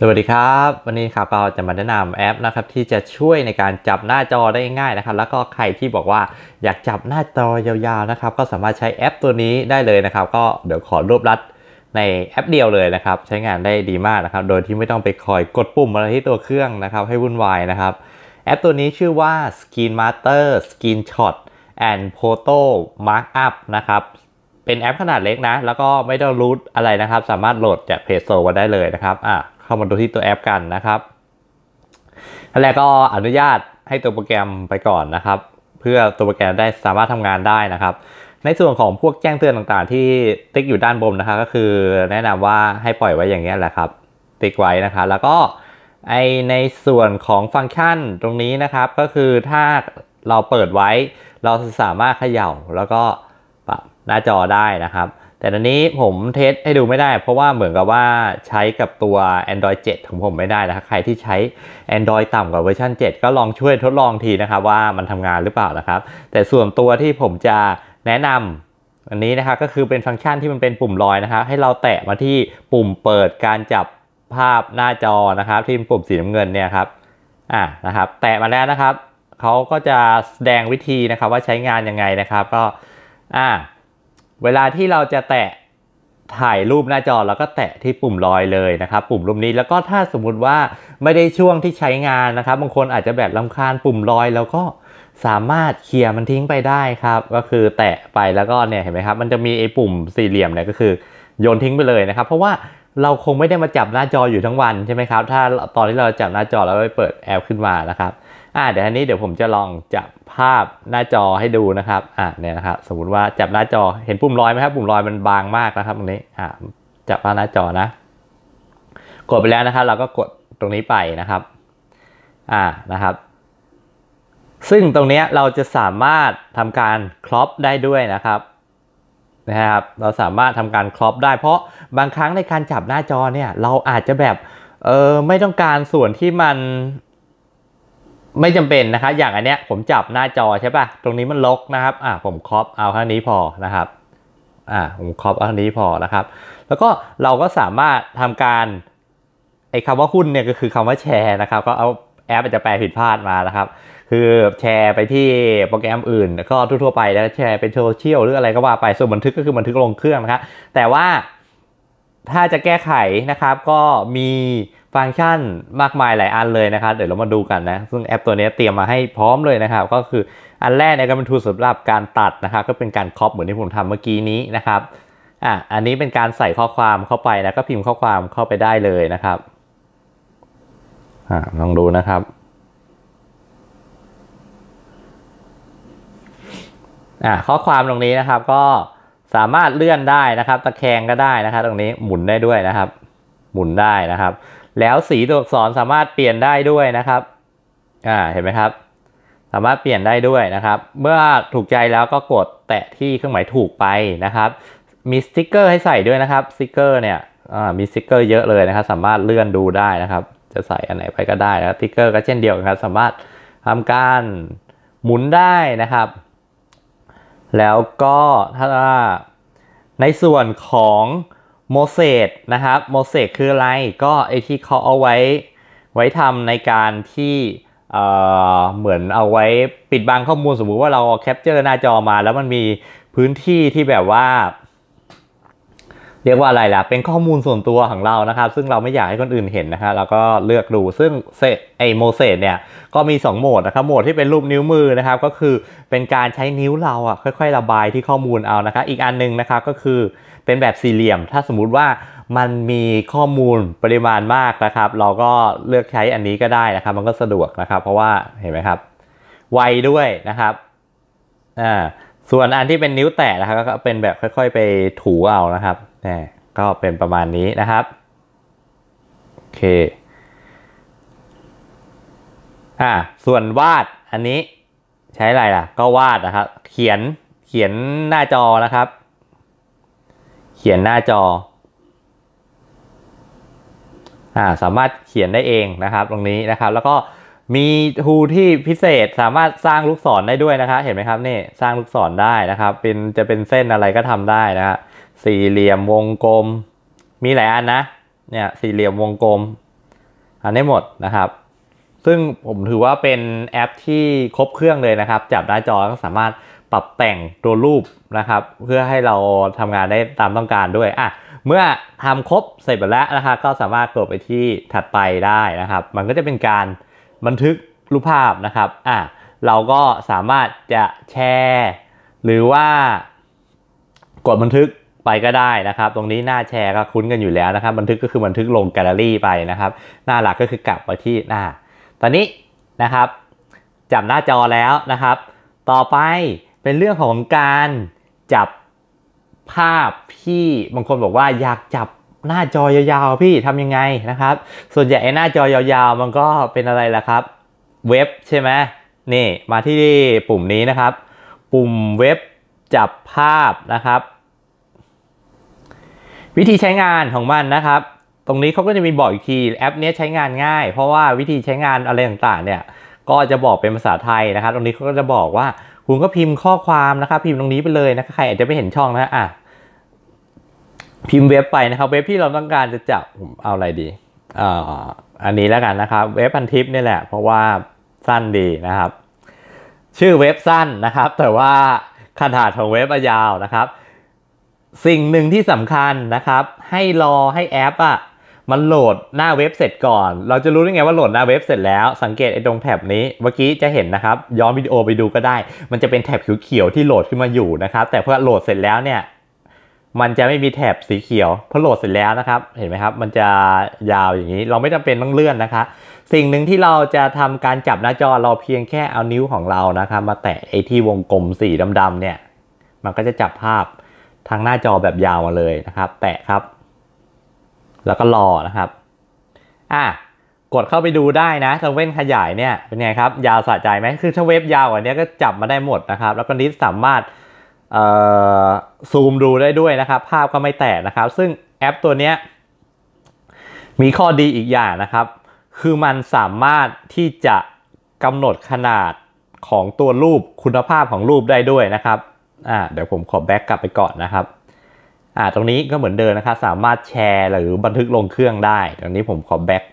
สวัสดีครับวันนี้ครับเราจะมาแนะนำแอปนะครับที่จะช่วยในการจับหน้าจอได้ง่ายนะครับ แล้วก็ใครที่บอกว่าอยากจับหน้าจอยาวๆนะครับ ก็สามารถใช้แอปตัวนี้ได้เลยนะครับ ก็เดี๋ยวขอรวบรัดในแอปเดียวเลยนะครับ ใช้งานได้ดีมากนะครับ โดยที่ไม่ต้องไปคอยกดปุ่มอะไรที่ตัวเครื่องนะครับ ให้วุ่นวายนะครับแอปตัวนี้ชื่อว่า Screen Master Screenshot and Photo Markup นะครับเป็นแอปขนาดเล็กนะ แล้วก็ไม่ต้องรูทอะไรนะครับ สามารถโหลดจาก Play Store ได้เลยนะครับอ่าเข้ามาดูที่ตัวแอปกันนะครับอันแรกก็อนุญาตให้ตัวโปรแกรมไปก่อนนะครับ เพื่อตัวโปรแกรมได้สามารถทำงานได้นะครับ ในส่วนของพวกแจ้งเตือนต่าง ๆ ที่ติ๊กอยู่ด้านบนนะครับก็คือแนะนำว่าให้ปล่อยไว้อย่างนี้แหละครับติ๊กไว้นะครับแล้วก็ไอในส่วนของฟังก์ชันตรงนี้นะครับ ก็คือถ้าเราเปิดไว้ เราสามารถเขย่า แล้วก็ปรับหน้าจอได้นะครับแต่ตอนนี้ผมเทสให้ดูไม่ได้ เพราะว่าเหมือนกับว่าใช้กับตัว Android 7ของผมไม่ได้นะครับใครที่ใช้ Android ต่ำกว่าเวอร์ชัน7 ก็ลองช่วยทดลองทีนะครับ ว่ามันทำงานหรือเปล่านะครับ แต่ส่วนตัวที่ผมจะแนะนำอันนี้นะครับ ก็คือเป็นฟังก์ชันที่มันเป็นปุ่มลอยนะครับ ให้เราแตะมาที่ปุ่มเปิดการจับภาพหน้าจอนะครับ ที่ปุ่มสีน้ำเงินเนี่ยครับอ่านะครับ แตะมาแล้วนะครับเขาก็จะแสดงวิธีนะครับ ว่าใช้งานยังไงนะครับ ก็อ่าเวลาที่เราจะแตะถ่ายรูปหน้าจอแล้วก็แตะที่ปุ่มลอยเลยนะครับ ปุ่มรูปนี้แล้วก็ถ้าสมมุติว่าไม่ได้ช่วงที่ใช้งานนะครับ บางคนอาจจะแบบลำคาญปุ่มลอย แล้วก็สามารถเคลียร์มันทิ้งไปได้ครับ ก็คือแตะไปแล้วก็เนี่ยเห็นไหมครับมันจะมีไอ้ปุ่มสี่เหลี่ยมเนี่ยก็คือโยนทิ้งไปเลยนะครับ เพราะว่าเราคงไม่ได้มาจับหน้าจออยู่ทั้งวันใช่ไหมครับ ถ้าตอนที่เราจับหน้าจอแล้วไปเปิดแอปขึ้นมานะครับอ่าเดี๋ยวอันนี้เดี๋ยวผมจะลองจับภาพหน้าจอให้ดูนะครับอ่าเนี่ยนะครับสมมติว่าจับหน้าจอเห็นปุ่มลอยไหมครับ ปุ่มลอยมันบางมากนะครับ ตรงนี้อ่าจับภาพหน้าจอนะ กดไปแล้วนะครับ เราก็กดตรงนี้ไปนะครับ อ่านะครับ ซึ่งตรงนี้เราจะสามารถทำการครอปได้ด้วยนะครับ นะครับ เราสามารถทำการครอปได้เพราะบางครั้งในการจับหน้าจอเนี่ย เราอาจจะแบบเออไม่ต้องการส่วนที่มันไม่จำเป็นนะครับอย่างอันเนี้ยผมจับหน้าจอใช่ปะ่ะ ตรงนี้มันลกนะครับ อ่าผมครอปเอาแค่นี้พอนะครับอ่าผมครอปเอาแค่นี้พอนะครับ แล้วก็เราก็สามารถทำการไอ้คำว่าหุ้นเนี่ยก็คือคำว่าแชร์นะครับก็เอาแอปอาจจะแปลผิดพลาดมานะครับ คือแชร์ไปที่โปรแกรมอื่นก็ทั่วๆไปแล้วแชร์เป็นโซเชียลหรืออะไรก็ว่าไป ส่วนบันทึกก็คือบันทึกลงเครื่องนะครับแต่ว่าถ้าจะแก้ไขนะครับ ก็มีฟังก์ชันมากมายหลายอันเลยนะครับ เดี๋ยวเรามาดูกันนะ ซึ่งแอปตัวนี้เตรียมมาให้พร้อมเลยนะครับ ก็คืออันแรกเนก็เป็นทูสำหรับการตัดนะครับ ก็เป็นการครอปเหมือนที่ผมทำเมื่อกี้นี้นะครับ อ่ะ อันนี้เป็นการใส่ข้อความเข้าไปนะก็พิมพ์ข้อความเข้าไปได้เลยนะครับ อ่ะลองดูนะครับ อ่ะ ข้อความตรงนี้นะครับ ก็สามารถเลื่อนได้นะครับ ตะแคงก็ได้นะครับ ตรงนี้หมุนได้ด้วยนะครับ หมุนได้นะครับแล้วสีตัวอักษรสามารถเปลี่ยนได้ด้วยนะครับ อ่า เห็นไหมครับ สามารถเปลี่ยนได้ด้วยนะครับ เมื่อถูกใจแล้วก็กดแตะที่เครื่องหมายถูกไปนะครับ มีสติกเกอร์ให้ใส่ด้วยนะครับ สติกเกอร์เนี่ย อ่า มีสติกเกอร์ เยอะเลยนะครับ สามารถเลื่อนดูได้นะครับ จะใส่อันไหนไปก็ได้นะสติกเกอร์ก็เช่นเดียวกันครับสามารถทำการหมุนได้นะครับ แล้วก็ถ้าในส่วนของโมเสสนะครับ โมเสสคืออะไรก็ไอที่เขาเอาไว้ ไว้ทำในการที่เหมือนเอาไว้ปิดบังข้อมูลสมมุติว่าเราแคปเจอร์หน้าจอมาแล้วมันมีพื้นที่ที่แบบว่าเรียกว่าอะไรล่ะ เป็นข้อมูลส่วนตัวของเรานะครับ ซึ่งเราไม่อยากให้คนอื่นเห็นนะครับ เราก็เลือกดู ซึ่งไอโมเสสเนี่ยก็มี 2 โหมดนะครับ โหมดที่เป็นรูปนิ้วมือนะครับ ก็คือเป็นการใช้นิ้วเราอ่ะค่อยๆระบายที่ข้อมูลเอานะครับ อีกอันนึงนะครับก็คือเป็นแบบสี่เหลี่ยม ถ้าสมมุติว่ามันมีข้อมูลปริมาณมากนะครับ เราก็เลือกใช้อันนี้ก็ได้นะครับ มันก็สะดวกนะครับ เพราะว่าเห็นไหมครับไวด้วยนะครับ อ่า ส่วนอันที่เป็นนิ้วแตะนะครับ ก็เป็นแบบค่อย ๆ ไปถูเอานะครับก็เป็นประมาณนี้นะครับโอเค อ่า ส่วนวาดอันนี้ใช้อะไรล่ะ ก็วาดนะครับ เขียนเขียนหน้าจอนะครับ เขียนหน้าจออ่าสามารถเขียนได้เองนะครับ ตรงนี้นะครับ แล้วก็มีทูที่พิเศษสามารถสร้างลูกศรได้ด้วยนะครับเห็นไหมครับนี่ สร้างลูกศรได้นะครับ เป็นจะเป็นเส้นอะไรก็ทำได้นะครับสี่เหลี่ยมวงกลม มีหลายอันนะเนี่ยสี่เหลี่ยมวงกลมอันนี้หมดนะครับ ซึ่งผมถือว่าเป็นแอปที่ครบเครื่องเลยนะครับจับหน้าจอก็สามารถปรับแต่งตัวรูปนะครับ เพื่อให้เราทำงานได้ตามต้องการด้วยอ่ะเมื่อทำครบเสร็จไปแล้วนะครับก็สามารถกดไปที่ถัดไปได้นะครับ มันก็จะเป็นการบันทึกรูปภาพนะครับอ่ะเราก็สามารถจะแชร์หรือว่ากดบันทึกไปก็ได้นะครับตรงนี้หน้าแชร์ก็คุ้นกันอยู่แล้วนะครับ บันทึกก็คือบันทึกลงแกลเลอรี่ไปนะครับ หน้าหลักก็คือกลับไปที่หน้า ตอนนี้นะครับ จับหน้าจอแล้วนะครับ ต่อไปเป็นเรื่องของการจับภาพที่บางคนบอกว่าอยากจับหน้าจอยาวๆ พี่ทำยังไงนะครับ ส่วนใหญ่หน้าจอยาว ๆ มันก็เป็นอะไรล่ะครับ เว็บใช่ไหมนี่ มาที่ปุ่มนี้นะครับ ปุ่มเว็บจับภาพนะครับวิธีใช้งานของมันนะครับ ตรงนี้เขาก็จะมีบอกอีกทีแอปนี้ใช้งานง่าย เพราะว่าวิธีใช้งานอะไรต่างๆเนี่ย ก็จะบอกเป็นภาษาไทยนะครับ ตรงนี้เขาก็จะบอกว่าคุณก็พิมพ์ข้อความนะครับ พิมพ์ตรงนี้ไปเลยนะคใครอาจจะไม่เห็นช่องนะอ่ะพิมพ์เว็บไปนะครับ เว็บที่เราต้องการจะจับผมเอาอะไรดีอ่ออันนี้แล้วกันนะครับ เว็บพันทิปนี่แหละ เพราะว่าสั้นดีนะครับ ชื่อเว็บสั้นนะครับ แต่ว่าขนาดของเว็บยาวนะครับสิ่งหนึ่งที่สำคัญนะครับ ให้รอให้แอปอะ่ะมันโหลดหน้าเว็บเสร็จก่อน เราจะรู้ได้ไงว่าโหลดหน้าเว็บเสร็จแล้ว สังเกตไอ้ตรงแท็บนี้เมื่อกี้จะเห็นนะครับ ย้อนวิดีโอไปดูก็ได้ มันจะเป็นแท็บเขียวๆที่โหลดขึ้นมาอยู่นะครับ แต่พอโหลดเสร็จแล้วเนี่ย มันจะไม่มีแท็บสีเขียวพอโหลดเสร็จแล้วนะครับ เห็นไหมครับ มันจะยาวอย่างนี้ เราไม่จำเป็นต้องเลื่อนนะคะ สิ่งหนึ่งที่เราจะทำการจับหน้าจอเราเพียงแค่เอานิ้วของเรานะครับ มาแตะไอ้ที่วงกลมสีดำๆ เนี่ย มันก็จะจับภาพทางหน้าจอแบบยาวมาเลยนะครับ แตะครับ แล้วก็รอนะครับ อ่ะกดเข้าไปดูได้นะทางเว้นขยายเนี่ยเป็นไงครับ ยาวสะใจไหมคือถ้าเว็บยาวกว่านี้ก็จับมาได้หมดนะครับ แล้วก็นิดสามารถซูมดูได้ด้วยนะครับ ภาพก็ไม่แตกนะครับ ซึ่งแอปตัวเนี้ยมีข้อดีอีกอย่างนะครับ คือมันสามารถที่จะกำหนดขนาดของตัวรูปคุณภาพของรูปได้ด้วยนะครับอ่าเดี๋ยวผมขอแบ็กกลับไปก่อนนะครับ อ่า ตรงนี้ก็เหมือนเดิมนะครับ สามารถแชร์หรือบันทึกลงเครื่องได้ ตรงนี้ผมขอแบ็ก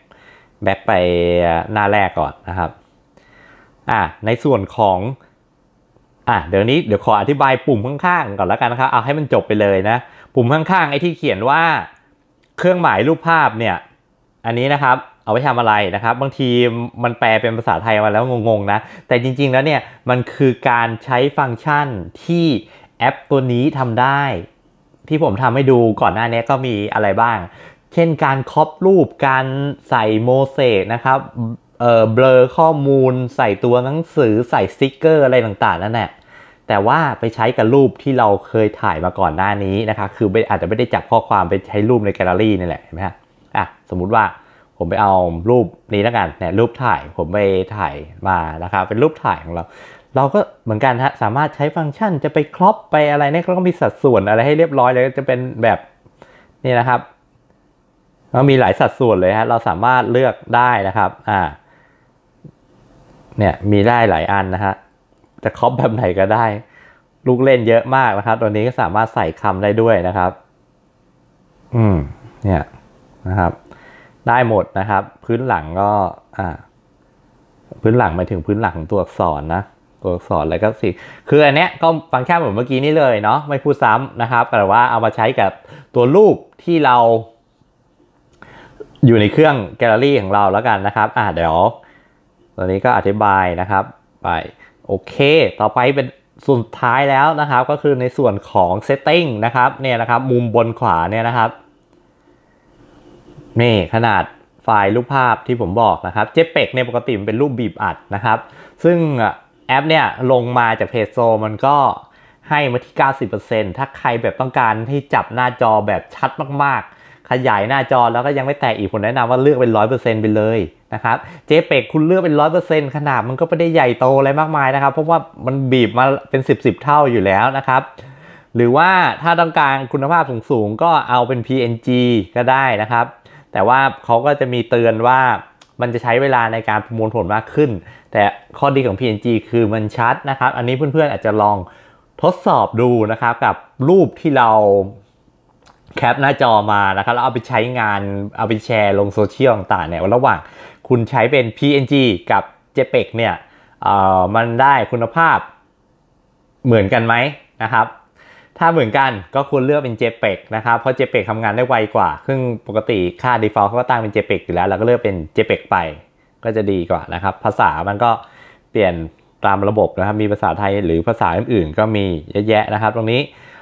แบ็กไปหน้าแรกก่อนนะครับ อ่าในส่วนของ อ่าเดี๋ยวนี้เดี๋ยวขออธิบายปุ่มข้างๆ ก่อนแล้วกันนะครับ เอาให้มันจบไปเลยนะ ปุ่มข้างๆไอ้ที่เขียนว่า เครื่องหมายรูปภาพเนี่ย อันนี้นะครับเอาไว้ทำอะไรนะครับบางทีมันแปลเป็นภาษาไทยมาแล้วงงๆนะแต่จริงๆแล้วเนี่ยมันคือการใช้ฟังก์ชันที่แอปตัวนี้ทำได้ ที่ผมทำให้ดูก่อนหน้านี้ก็มีอะไรบ้าง เช่นการครอปรูปการใส่โมเสกนะครับเอ่อเบลอข้อมูลใส่ตัวหนังสือใส่สติกเกอร์อะไรต่างๆนั่นแหละแต่ว่าไปใช้กับรูปที่เราเคยถ่ายมาก่อนหน้านี้นะคะคืออาจจะไม่ได้จับข้อความไปใช้รูปในแกลเลอรี่นี่แหละเห็นไหมฮะอ่ะสมมุติว่าผมไปเอารูปนี้แล้วกันเนี่ยรูปถ่าย ผมไปถ่ายมานะครับ เป็นรูปถ่ายของเรา เราก็เหมือนกันฮะสามารถใช้ฟังก์ชันจะไปครอปไปอะไรเนี่ยเขาก็มีสัดส่วนอะไรให้เรียบร้อยเลยจะเป็นแบบ นี่นะครับมันมีหลายสัดส่วนเลยฮะเราสามารถเลือกได้นะครับ อ่า เนี่ย มีได้หลายอันนะฮะ จะครอปแบบไหนก็ได้ ลูกเล่นเยอะมากนะครับตัวนี้ก็สามารถใส่คำได้ด้วยนะครับ อืม เนี่ยนะครับได้หมดนะครับ พื้นหลังก็อ่าพื้นหลังหมายถึงพื้นหลังของตัวอักษรนะ ตัวอักษรอะไรก็สิคืออันเนี้ยก็ฟังแค่เหมือนเมื่อกี้นี้เลยเนาะไม่พูดซ้ำนะครับแต่ว่าเอามาใช้กับตัวรูปที่เรา อยู่ในเครื่องแกลเลอรี่ของเราแล้วกันนะครับอ่าเดี๋ยวตอนนี้ก็อธิบายนะครับ ไปโอเค ต่อไปเป็นส่วนท้ายแล้วนะครับ ก็คือในส่วนของเซตติ้งนะครับเนี่ยนะครับ มุมบนขวาเนี่ยนะครับนี่ขนาดไฟล์รูปภาพที่ผมบอกนะครับ JPEG ในปกติมันเป็นรูปบีบอัดนะครับ ซึ่งแอปเนี่ยลงมาจากเพจโซมันก็ให้มาที่ 90%ถ้าใครแบบต้องการที่จับหน้าจอแบบชัดมากๆ ขยายหน้าจอแล้วก็ยังไม่แตกอีกผมแนะนำว่าเลือกเป็น 100%ไปเลยนะครับ JPEG คุณเลือกเป็น 100%ขนาดมันก็ไม่ได้ใหญ่โตอะไรมากมายนะครับ เพราะว่ามันบีบมาเป็น 1 0ิบเท่าอยู่แล้วนะครับ หรือว่าถ้าต้องการคุณภาพสูงๆ ก็เอาเป็น PNG ก็ได้นะครับแต่ว่าเขาก็จะมีเตือนว่ามันจะใช้เวลาในการประมวลผลมากขึ้น แต่ข้อดีของ PNG คือมันชัดนะครับ อันนี้เพื่อน ๆ อาจจะลองทดสอบดูนะครับกับรูปที่เราแคปหน้าจอมานะครับ แล้วเอาไปใช้งานเอาไปแชร์ลงโซเชียลต่างๆเนี่ยระหว่างคุณใช้เป็น PNG กับ JPEG เนี่ยมันได้คุณภาพเหมือนกันไหมนะครับถ้าเหมือนกันก็ควรเลือกเป็น JPEG นะครับ เพราะ JPEG ทำงานได้ไวกว่าซึ่งปกติค่า default เขาก็ตั้งเป็น JPEG อยู่แล้ว เราก็เลือกเป็น JPEG ไป ก็จะดีกว่านะครับ ภาษามันก็เปลี่ยนตามระบบนะครับ มีภาษาไทยหรือภาษาอื่น ๆ ก็มีเยอะแยะนะครับ ตรงนี้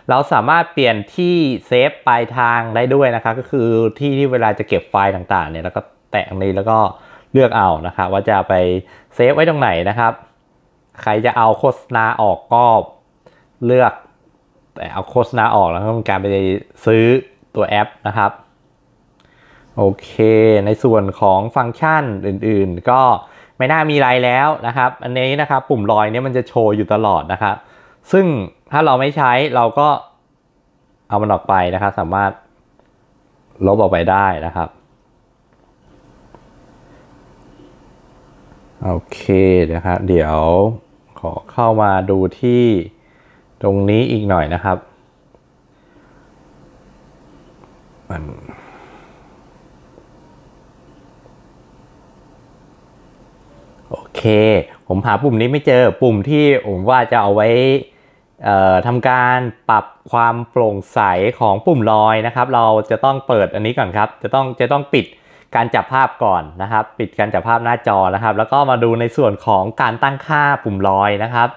เราสามารถเปลี่ยนที่เซฟปลายทางได้ด้วยนะครับ ก็คือที่ที่เวลาจะเก็บไฟล์ต่างๆเนี่ยแล้วก็แตะตรงนี้แล้วก็เลือกเอานะครับว่าจะไปเซฟไว้ตรงไหนนะครับ ใครจะเอาโฆษณาออกก็เลือกเอาโฆษณาออกแล้วก็ทำการไปซื้อตัวแอปนะครับ โอเคในส่วนของฟังก์ชันอื่นๆ ก็ไม่น่ามีไรแล้วนะครับ อันนี้นะครับ ปุ่มลอยนี้มันจะโชว์อยู่ตลอดนะครับ ซึ่งถ้าเราไม่ใช้เราก็เอามันออกไปนะครับสามารถ ลบออกไปได้นะครับ โอเคนะครับเดี๋ยวขอเข้ามาดูที่ตรงนี้อีกหน่อยนะครับมัน โอเคผมหาปุ่มนี้ไม่เจอปุ่มที่ผมว่าจะเอาไว้ทำการปรับความโปร่งใสของปุ่มลอยนะครับ เราจะต้องเปิดอันนี้ก่อนครับ จะต้องจะต้องปิดการจับภาพก่อนนะครับ ปิดการจับภาพหน้าจอนะครับ แล้วก็มาดูในส่วนของการตั้งค่าปุ่มลอยนะครับ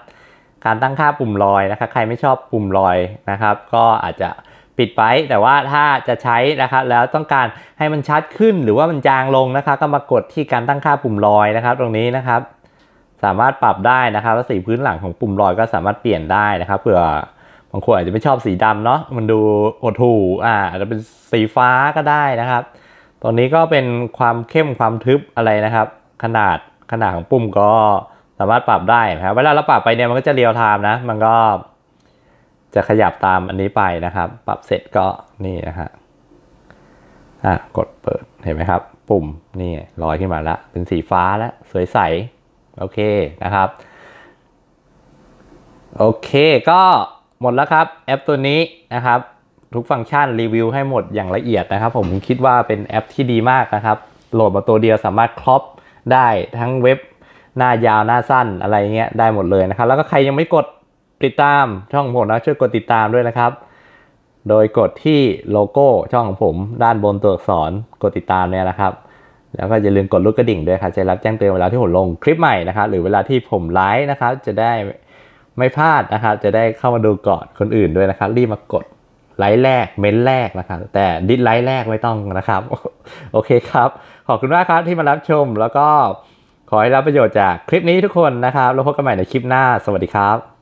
การตั้งค่าปุ่มลอยนะครับ ใครไม่ชอบปุ่มลอยนะครับ ก็อาจจะปิดไป แต่ว่าถ้าจะใช้นะครับ แล้วต้องการให้มันชัดขึ้นหรือว่ามันจางลงนะครับ ก็มากดที่การตั้งค่าปุ่มลอยนะครับ ตรงนี้นะครับ สามารถปรับได้นะครับ แล้วสีพื้นหลังของปุ่มลอยก็สามารถเปลี่ยนได้นะครับ เผื่อบางคนอาจจะไม่ชอบสีดำเนาะ มันดูอดูอ่า อาจจะเป็นสีฟ้าก็ได้นะครับตรงนี้ก็เป็นความเข้มความทึบอะไรนะครับ ขนาดขนาดของปุ่มก็สามารถปรับได้นะครับเวลาเราปรับไปเนี่ยมันก็จะเรียวไทม์นะมันก็จะขยับตามอันนี้ไปนะครับ ปรับเสร็จก็นี่นะฮะอ่ะกดเปิดเห็นไหมครับปุ่มนี่ลอยขึ้นมาแล้ว เป็นสีฟ้าแล้วสวยใสโอเคนะครับ โอเคก็หมดแล้วครับแอปตัวนี้นะครับ ทุกฟังก์ชันรีวิวให้หมดอย่างละเอียดนะครับผมคิดว่าเป็นแอปที่ดีมากนะครับ โหลดมาตัวเดียวสามารถครอบได้ทั้งเว็บหน้ายาวหน้าสั้นอะไรเงี้ยได้หมดเลยนะครับ แล้วก็ใครยังไม่กดติดตามช่องผมนะช่วยกดติดตามด้วยนะครับ โดยกดที่โลโก้ช่องของผมด้านบนตัวอักษรกดติดตามเนี่ยนะครับแล้วก็อย่าลืมกดลูกกระดิ่งด้วยครับจะรับแจ้งเตือนเวลาที่ผมลงคลิปใหม่นะครับหรือเวลาที่ผมไลฟ์นะครับ จะได้ไม่พลาดนะครับจะได้เข้ามาดูก่อนคนอื่นด้วยนะครับ รีบมากดไลค์แรกเม้นแรกนะครับ แต่ดิสไลค์แรกไม่ต้องนะครับโอเคครับ ขอบคุณมากครับที่มารับชมแล้วก็ขอให้รับประโยชน์จากคลิปนี้ทุกคนนะครับแล้วพบกันใหม่ในคลิปหน้าสวัสดีครับ